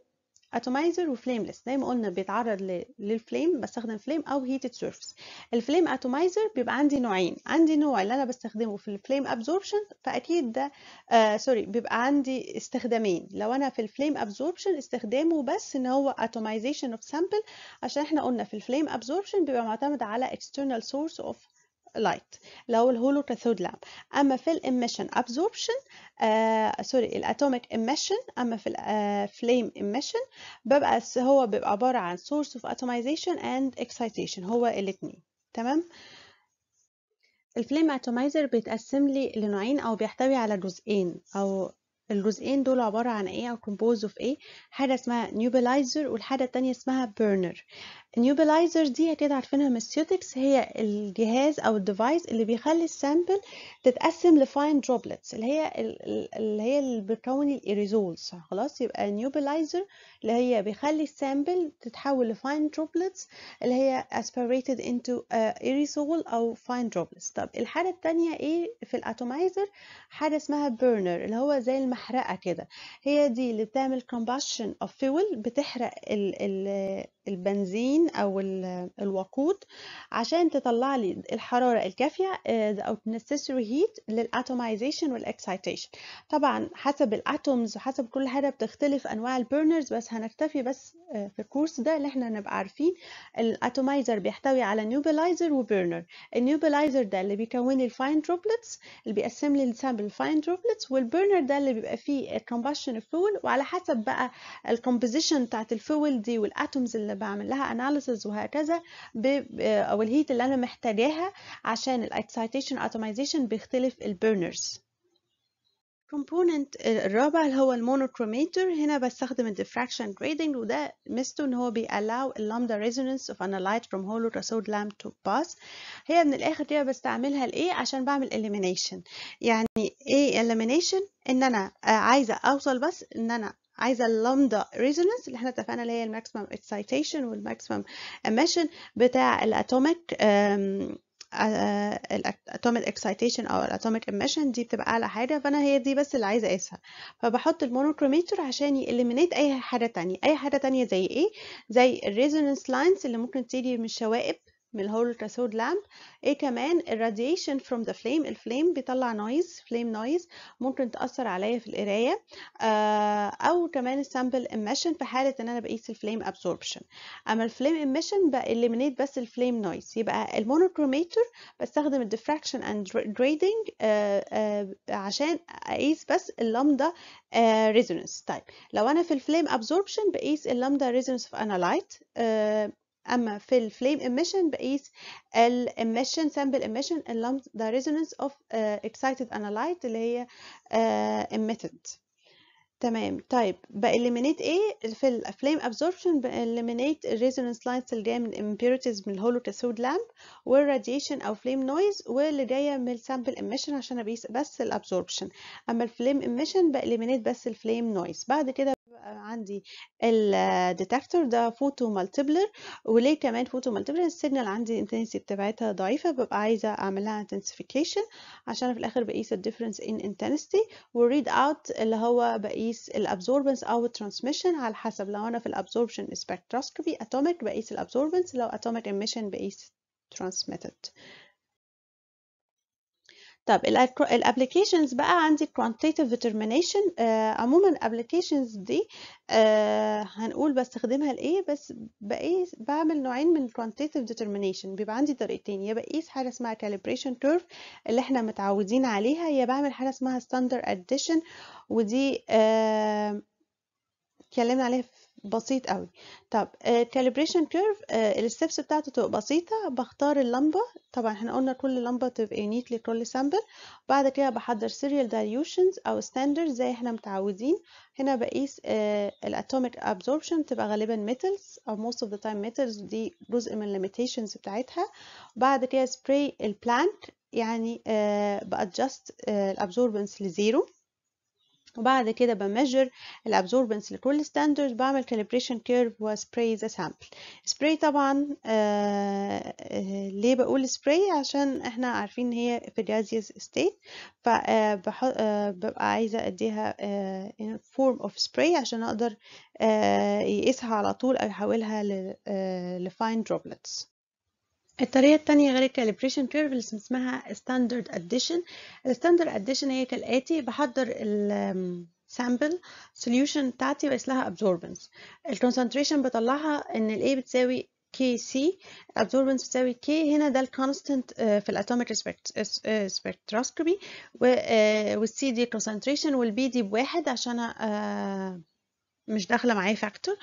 اتومايزر وفليمليس زي ما قلنا بيتعرض للفليم بستخدم فليم او هيتد سيرفيس الفليم اتومايزر بيبقى عندي نوعين عندي نوع اللي انا بستخدمه في الفليم ابزوربشن فاكيد ده آه سوري بيبقى عندي استخدامين لو انا في الفليم ابزوربشن استخدامه بس ان هو اتومايزيشن اوف سامبل عشان احنا قلنا في الفليم ابزوربشن بيبقى معتمد على اكسترنال سورس اوف لايت اللي هو الهولو كاثود لامب اما في الاميشن ابزوربشن آه، سوري الاتوميك اميشن اما في الفليم آه، اميشن ببقى هو بيبقى عباره عن سورس اوف اتومايزيشن اند اكسايتيشن هو الاثنين تمام الفليم اتومايزر بيتقسم لي لنوعين او بيحتوي على جزئين او الجزئين دول عبارة عن ايه او كومبوز اوف ايه حاجة اسمها نيوبلايزر والحاجة التانية اسمها بيرنر النيوبلايزر دي اكيد عارفينها ميسيوتكس هي الجهاز او الديفايس اللي بيخلي السامبل تتقسم لفاين دروبلتس اللي هي اللي هي اللي بتكون الايريزولز خلاص يبقى النيوبلايزر اللي هي بيخلي السامبل تتحول لفاين دروبلتس اللي هي aspirated into ايريزول او فاين دروبلتس طب الحاله الثانيه ايه في الاتومايزر حاجه اسمها بيرنر اللي هو زي المحرقه كده هي دي اللي بتعمل كومباشن اوف فيول بتحرق ال ال البنزين او الوقود عشان تطلع لي الحراره الكافيه او آه، necessary heat للاتومايزيشن والاكسايتيشن طبعا حسب الاتومز وحسب كل حاجه بتختلف انواع البرنرز بس هنكتفي بس آه، في الكورس ده اللي احنا نبقى عارفين الاتومايزر بيحتوي على نيوبلايزر وبرنر النيوبلايزر ده اللي بيكون لي الفاين دروبلتس اللي بيقسم لي السامبل الفاين دروبلتس والبرنر ده اللي بيبقى فيه الكومباشن فيول وعلى حسب بقى الكومبوزيشن بتاعت الفويل دي والاتومز اللي بعمل لها اناليسز وهكذا آه، او الهيت اللي انا محتاجاها عشان الاكسايتيشن اتمايزيشن بيختلف البيرنرز الكومبوننت الرابع اللي هو المونوكروميتر هنا بستخدم الديفراكشن جريدنج وده ميزته ان هو بيألاو اللامدا ريزونانس اوف ان لايت فروم هولو كاثود لامب تو باس هي من الاخر دي بستعملها لايه عشان بعمل elimination يعني ايه elimination ان انا آه، عايزه اوصل بس ان انا عايزه اللامدا ريزونانس اللي احنا اتفقنا اللي هي الماكسيمم اكسايتيشن والماكسيمم اميشن بتاع الاتوميك الاتوميك اكسايتيشن او الاتوميك اميشن دي بتبقى اعلى حاجه فانا هي دي بس اللي عايزه اقيسها فبحط المونوكروميتر عشان يليمينيت اي حاجه تانية اي حاجه تانية زي ايه زي الريزونانس لاينز اللي ممكن تيجي من الشوائب من الهولتراسود لامب ايه كمان الراديشن فروم ذا فليم الفليم بيطلع نويز فليم نويز ممكن تاثر عليا في القرايه آه او كمان السامبل اميشن في حاله ان انا بقيس الفليم ابسوربشن اما الفليم اميشن باليمينيت بس الفليم نويز يبقى المونوكروميتر بستخدم الدفراكشن اند جريدنج عشان اقيس بس اللامدا آه، ريزونانس طيب لو انا في الفليم ابسوربشن بقيس اللامدا ريزونانس في انالايت آه، اما في الفليم emission بقيس الاميشن سامبل emission اللمس the resonance of uh, excited analyte اللي هي uh, emitted تمام طيب بإليمينيت ايه في الفليم ابزوربشن بإليمينيت الريزونانس لاينز اللي جايه من الامبيورتيز من الهولو كاثود لامب والراديشن او فليم نويز واللي جايه من السامبل اميشن عشان اقيس بس الابزوربشن اما الفليم اميشن بإليمينيت بس الفليم نويز بعد كده عندي الديتكتور ده فوتو مالتبلر وليه كمان فوتو مالتبلر السيجنال عندي انتنسي بتاعتها ضعيفه ببقى عايزه اعملها انتنسيفيكيشن عشان في الاخر بقيس الديفرنس ان انتنسيتي والريد اوت اللي هو بقيس الابزوربنس او الترانسميشن على حسب لو انا في الابزوربشن سبكتروسكوبي اتوميك بقيس الابزوربنس لو اتوميك اميشن بقيس ترانسميتد طب الابلكيشنز بقى عندي quantitative determination آه عموما الابلكيشنز دي آه هنقول بستخدمها لايه بس بقيس بعمل نوعين من quantitative determination بيبقى عندي طريقتين يا بقيس حاجه اسمها calibration curve اللي احنا متعودين عليها يا بعمل حاجه اسمها standard addition ودي آه اتكلمنا عليها بسيط قوي طب الكاليبريشن كيرف الستبس بتاعته تبقى بسيطه بختار اللمبه طبعا احنا قلنا كل لمبه تبقى نيتلي لكل سامبل بعد كده بحضر سيريال دايليوشنز او ستاندرد زي احنا متعودين هنا بقيس آه، الاتوميك ابزوربشن تبقى غالبا ميتلز او موست اوف ذا تايم ميتلز دي جزء من الليميتيشنز بتاعتها بعد كده سبراي البلانت يعني آه، بادجست آه، الابزوربنس لزيرو وبعد كده بمجر الابزوربنس لكل ستاندرد بعمل كاليبريشن كيرف وسبراي ذا سامبل سبراي طبعا آه آه ليه بقول سبراي عشان احنا عارفين ان هي في gaseous state فببقى آه، آه، عايزه اديها آه form of spray عشان اقدر آه يقيسها على طول او يحولها ل آه الطريقة التانية غير الكاليبريشن كيرف اللي اسمها ستاندرد اديشن الستاندرد اديشن هي كالآتي بحضر ال sample solution بتاعتي بقيس لها absorbance الكونسنتريشن بطلعها ان ال A بتساوي KC absorbance بتساوي K هنا ده الكونستنت آه، في الاتوميك آه، سبكتروسكوبي آه، C دي concentration B دي بواحد عشان مش داخله معايا فاكتور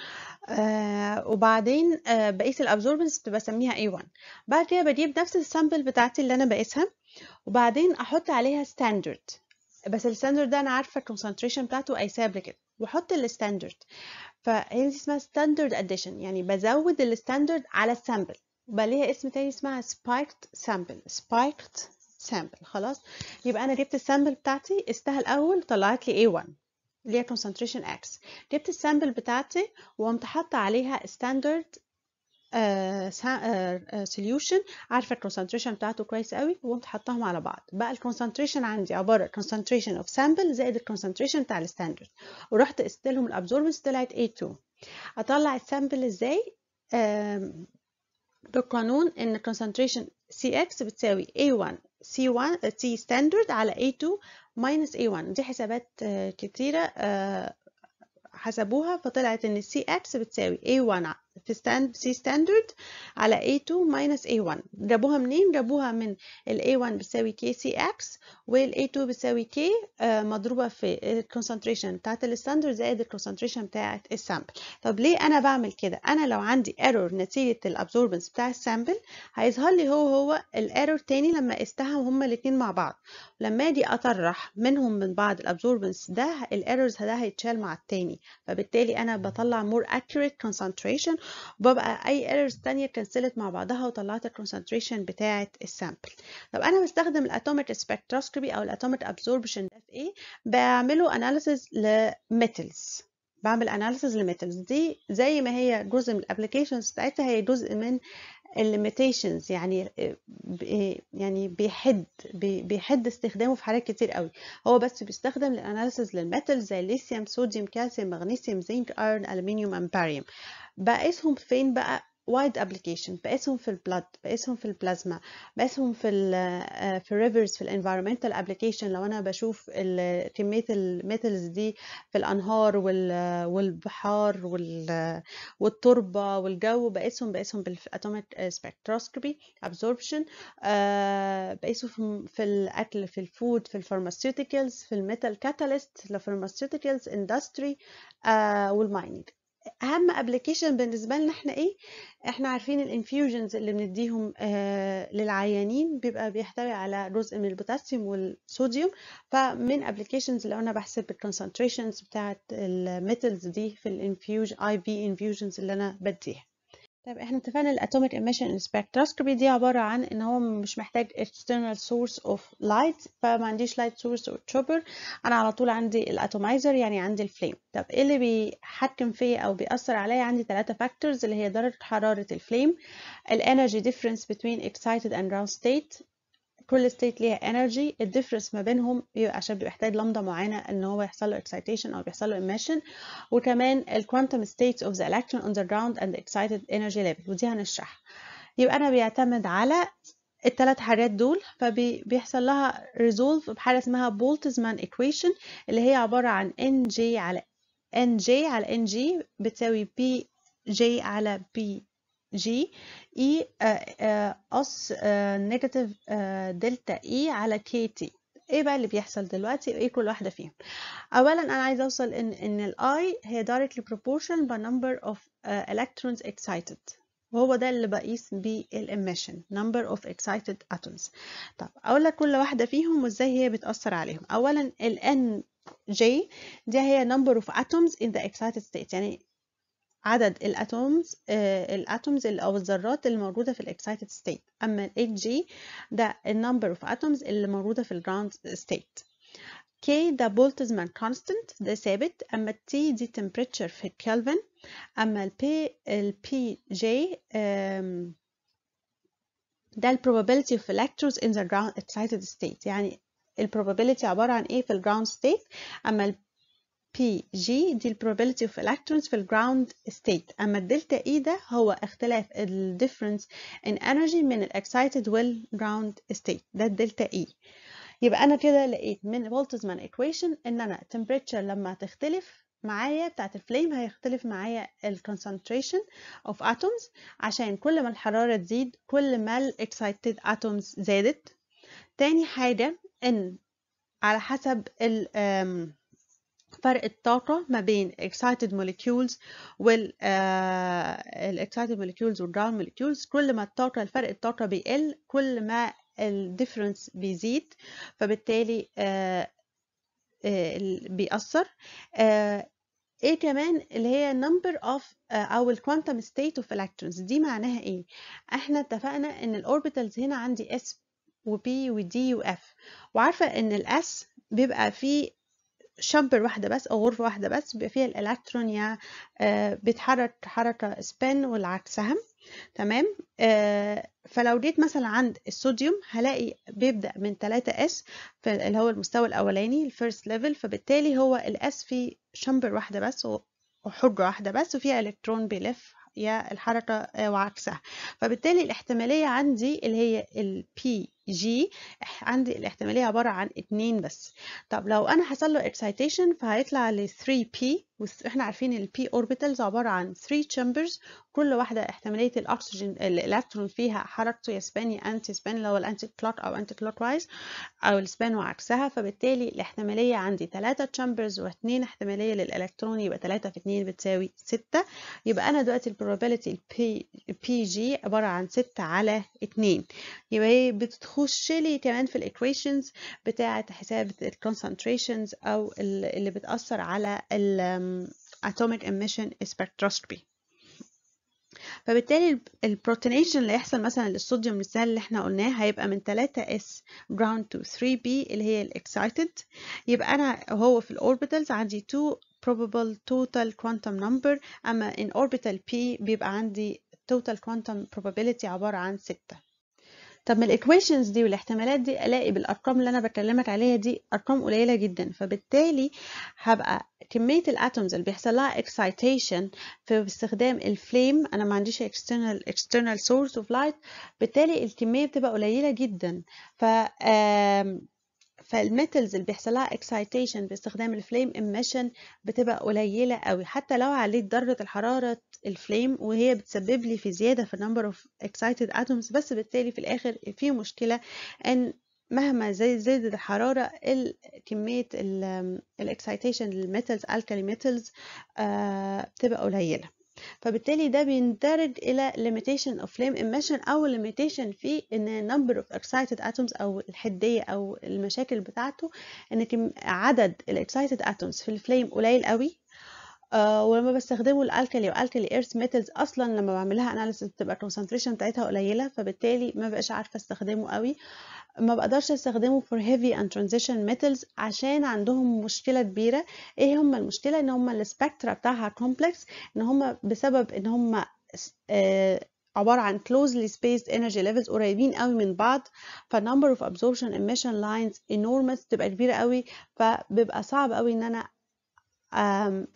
آه وبعدين آه بقيس الابزوربنس بتبقى اسميها A1 بعد كده بجيب نفس السامبل بتاعتي اللي انا بقيسها وبعدين احط عليها ستاندرد بس الستاندرد ده انا عارفه الكونسنتريشن بتاعته قايساه قبل كده واحط الستاندرد فهي دي اسمها ستاندرد اديشن يعني بزود الستاندرد على السامبل بقى ليها اسم تاني اسمها سبايكت سامبل سبايكت سامبل خلاص يبقى انا جبت السامبل بتاعتي قستها الاول طلعت لي A1 اللي هي concentration x جبت السامبل بتاعتي وقمت حاطه عليها standard سوليوشن آه، آه، آه، عارفه الكونسنتريشن بتاعته كويس قوي وقمت حطاهم على بعض بقى الكونسنتريشن عندي عباره كونسنتريشن اوف سامبل زائد الكونسنتريشن بتاع الستاندرد ورحت قست لهم الابزوربنس طلعت A2 اطلع السامبل ازاي بالقانون ان concentration CX بتساوي A1 C1 uh, C standard على A2 minus A1 دي حسابات آه، كتيرة آه، حسبوها فطلعت ان CX بتساوي A1 في ستاند سي ستاندرد على A2 minus A1 جابوها منين؟ جابوها من ال A1 بتساوي KCX وال A2 بتساوي K آه، مضروبة في الكونسنتريشن بتاعت الستاندرد زائد الكونسنتريشن بتاعت السامبل طب ليه أنا بعمل كده؟ أنا لو عندي ايرور نتيجة الابزوربنس بتاع السامبل هيظهر لي هو هو الايرور تاني لما استهم هما الاتنين مع بعض لما اجي اطرح منهم من بعض الابزوربنس ده الايرورز ده هيتشال مع التاني فبالتالي أنا بطلع more accurate concentration وببقى اي ايرورز تانية كنسلت مع بعضها وطلعت الكونسنتريشن بتاعة السامبل طب انا بستخدم الاتوميك سبكتروسكوبي او الاتوميك ابزوربشن ده في ايه بعمله اناليسز لميتلز بعمل اناليسز لميتلز دي زي ما هي جزء من الابلكيشنز بتاعتها هي جزء من الليميتيشنز يعني آه، يعني بيحد بيحد استخدامه في حاجات كتير قوي هو بس بيستخدم للاناليسز للميتلز زي الليثيوم صوديوم كالسيوم مغنيسيوم زنك ايرون الومنيوم امباريوم بقيسهم فين بقى وايد ابلكيشن بقيسهم في البلد بقيسهم في البلازما بقيسهم في ال آه، في الريفرز في الانفايرمنتال ابلكيشن لو انا بشوف كميه الميتلز دي في الانهار والبحار والتربه والجو بقيسهم بقيسهم بالاتوميك سبكتروسكوبي ابزوربشن بقيسهم في الاكل في الفود في الفارماسيوتيكالز في الميتال كاتاليست الفارماسيوتيكالز اندستري والمايننج اهم ابلكيشن بالنسبه لنا احنا ايه احنا عارفين الانفيوجنز اللي بنديهم آه للعيانين بيبقى بيحتوي على جزء من البوتاسيوم والصوديوم فمن ابلكيشنز لو انا بحسب الكونسنتريشنز بتاعه الميتلز دي في الانفيوج اي بي انفيوجنز اللي انا بديها طيب احنا اتفقنا الاتوميك emission spectroscopy دي عبارة عن ان هو مش محتاج external source of light فما عنديش light source or chopper انا على طول عندي الاتومايزر يعني عندي الفليم طب ايه اللي بيحكم فيا او بيأثر عليا عندي ثلاثة factors اللي هي درجة حرارة الفليم الانرجي difference between excited and ground state كل ستيت ليها انرجي الديفرنس ما بينهم عشان بيحتاج لمده معينه ان هو يحصل له excitation او بيحصل له emission وكمان الكوانتم states of the electron on the ground and the excited energy level ودي هنشرحها يبقى انا بيعتمد على الثلاث حاجات دول فبيحصل لها ريزولف بحاجه اسمها بولتزمان equation اللي هي عباره عن NJ على NJ على جي بتساوي بي جي على بي G E أس آه، نيجاتيف آه، آه، دلتا E على KT ايه بقى اللي بيحصل دلوقتي وايه كل واحده فيهم اولا انا عايزه اوصل ان ان الاي هي directly بروبورشن by number of الكترونز electrons excited وهو ده اللي بقيس بيه الاميشن number of excited atoms طب اقول لك كل واحده فيهم وازاي هي بتاثر عليهم اولا الان جي دي هي number of atoms in the excited state يعني عدد الاتومز آه، الاتومز او الذرات اللي موجوده في الاكسايتد ستيت اما ال جي ده النمبر اوف اتومز اللي موجوده في الجراوند ستيت K ده بولتزمان كونستنت ده ثابت اما T دي temperature في كلفن اما ال P ال PJ ده ال probability of electrons in the ground excited state يعني ال probability عبارة عن ايه في ال ground state اما ال بي جي دي البروبابيلتي اوف الكترونز في الجراوند ستيت اما الدلتا اي e ده هو اختلاف الديفرنس ان انرجي من الاكسايتد والجراوند ستيت ده الدلتا اي e. يبقى انا كده لقيت من بولتزمان ايكويشن ان انا temperature لما تختلف معايا بتاعت الفليم هيختلف معايا الكونسنتريشن اوف اتومز عشان كل ما الحراره تزيد كل ما الاكسايتد اتومز زادت تاني حاجه ان على حسب ال فرق الطاقة ما بين excited molecules وال uh, excited molecules والground molecules كل ما الطاقة الفرق الطاقة بيقل كل ما difference بيزيد فبالتالي uh, uh, بيأثر ايه كمان اللي هي number of او quantum state of electrons دي معناها ايه احنا اتفقنا ان الاوربيتالز هنا عندي s و p و d و f وعارفه ان ال s بيبقى فيه شامبر واحدة بس أو غرفة واحدة بس بيبقى فيها الإلكترون يا آه، بيتحرك حركة سبين ولا عكسها تمام آه، فلو جيت مثلا عند الصوديوم هلاقي بيبدأ من 3 اس اللي هو المستوى الأولاني الفيرست ليفل فبالتالي هو الاس في شامبر واحدة بس وحجرة واحدة بس وفيها إلكترون بيلف يا الحركة آه، وعكسها فبالتالي الاحتمالية عندي اللي هي ال P جي عندي الاحتمالية عبارة عن 2 بس طب لو أنا حصل له اكسايتيشن فهيطلع ل 3p واحنا عارفين ال p orbitals عبارة عن 3 chambers كل واحدة احتمالية الأكسجين الإلكترون فيها حركته يا سباني أنتي سبان اللي هو الأنتي كلوك أو أنتي كلوك وايز أو السبان وعكسها فبالتالي الاحتمالية عندي 3 chambers و2 احتمالية للإلكترون يبقى 3 في 2 بتساوي 6 يبقى أنا دلوقتي البروبابيلتي p g عبارة عن 6 على 2 يبقى هي بتدخل تخش لي كمان في الايكويشنز بتاعه حساب الكونسنتريشنز او اللي بتاثر على الاتوميك اميشن سبكتروسكوبي فبالتالي البروتينيشن اللي هيحصل مثلا للصوديوم مثال اللي احنا قلناه هيبقى من 3 اس ground to 3 بي اللي هي الاكسايتد يبقى انا هو في الاوربيتالز عندي 2 probable total quantum number اما in orbital p بيبقى عندي total quantum probability عبارة عن 6 طب من الايكويشنز دي والاحتمالات دي الاقي بالارقام اللي انا بكلمك عليها دي ارقام قليله جدا فبالتالي هبقى كميه الاتومز اللي بيحصل لها اكسايتيشن في استخدام الفليم انا ما عنديش اكسترنال اكسترنال سورس اوف لايت بالتالي الكميه بتبقى قليله جدا ف فالميتلز اللي بيحصلها اكسايتيشن باستخدام الفليم اميشن بتبقى قليله قوي حتى لو عليت درجه الحراره الفليم وهي بتسبب لي في زياده في النمبر اوف اكسايتد اتومز بس بالتالي في الاخر في مشكله ان مهما زي زادت الحرارة كمية الاكسايتيشن للميتلز الكالي ميتلز بتبقى قليلة فبالتالي ده بيندرج إلى limitation of flame emission أو limitation في إن number of excited atoms أو الحدية أو المشاكل بتاعته إن عدد ال excited atoms في الفليم قليل قوي آه، ولما بستخدمه الالكالي والالكالي ايرث ميتالز اصلا لما بعملها اناليسيس بتبقى الكونسنتريشن بتاعتها قليله فبالتالي ما بقاش عارفه استخدمه قوي ما بقدرش استخدمه فور هيفي اند ترانزيشن metals عشان عندهم مشكله كبيره ايه هم المشكله ان هم السبكترا بتاعها كومبلكس ان هم بسبب ان هم آه، عبارة عن closely spaced energy levels قريبين قوي من بعض فالنمبر of absorption emission lines enormous بتبقى كبيرة قوي فبيبقى صعب قوي ان انا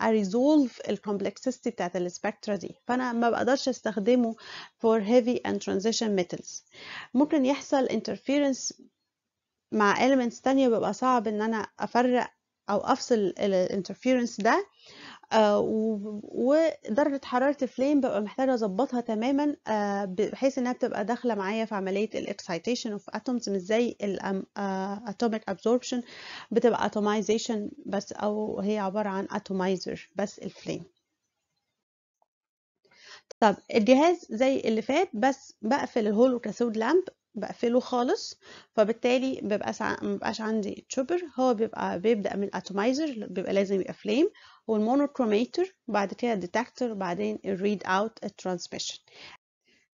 اريزولف الكومبلكسيتي بتاعت السبكترا دي فانا ما بقدرش استخدمه for heavy and transition metals ممكن يحصل interference مع elements تانية بيبقى صعب ان انا افرق او افصل الانترفيرنس ده آه، ودرجة حرارة الفليم ببقى محتاجة أظبطها تماما آه، بحيث إنها بتبقى داخلة معايا في عملية الإكسيتيشن أوف أتومز مش زي الأتوميك أبزوربشن آه، بتبقى أتومايزيشن بس أو هي عبارة عن أتومايزر بس الفليم طب الجهاز زي اللي فات بس بقفل الهولو كاثود لامب بقفله خالص فبالتالي مبقاش مبقاش عندي تشوبر هو بيبقى بيبدا من الاتومايزر بيبقى لازم يبقى فليم والمونوكروميتر بعد كده الديتكتور بعدين الريد اوت الترانسميشن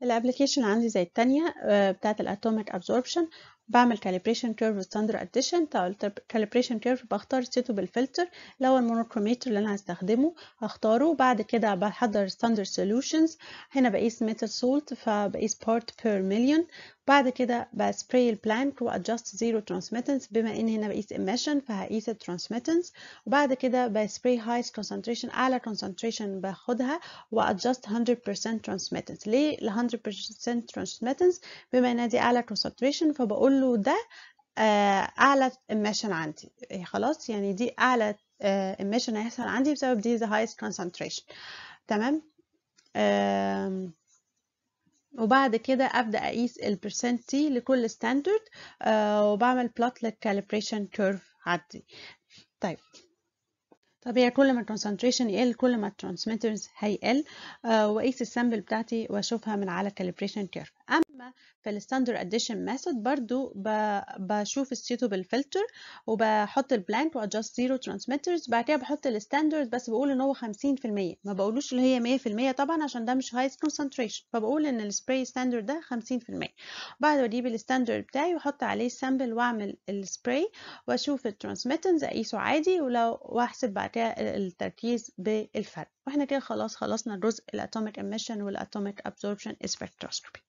الابلكيشن عندي زي التانية آه، بتاعة الاتوميك ابزوربشن بعمل calibration curve standard addition طيب، calibration curve بختار سيتو بالفلتر اللي هو المونوكروميتر اللي انا هستخدمه هختاره بعد كده بحضر standard solutions هنا بقيس metal salt فبقيس part per million بعد كده بسبراي البلانك وادجست زيرو ترانسميتنس بما ان هنا بقيس emission فهقيس الترانسميتنس وبعد كده بسبراي highest concentration اعلى concentration باخدها وادجست 100% ترانسميتنس ليه ل 100% ترانسميتنس بما ان دي اعلى concentration فبقول كله ده آه، اعلى emission عندي إيه، خلاص يعني دي اعلى آه، emission هيحصل عندي بسبب دي the highest concentration تمام وبعد كده ابدا اقيس البرسنت تي لكل ستاندرد آه، وبعمل بلوت للكاليبريشن كيرف عندي طيب طبيعي كل ما الكونسنتريشن يقل كل ما الترانسميترز هيقل واقيس السامبل بتاعتي واشوفها من على calibration كيرف اما في الستاندر اديشن ميثود برضو بشوف السيتو فلتر وبحط البلانك وادجست زيرو ترانسميترز بعد كده بحط الستاندرد بس بقول ان هو 50% ما بقولوش اللي هي 100% طبعا عشان ده مش هايست كونسنتريشن فبقول ان السبراي ستاندرد ده 50% بعد ما اجيب الستاندرد بتاعي واحط عليه سامبل واعمل السبراي واشوف الترانسميتنز اقيسه عادي ولو واحسب بعد كده التركيز بالفرق واحنا كده خلاص خلصنا الجزء الاتوميك اميشن والاتوميك absorption سبكتروسكوبي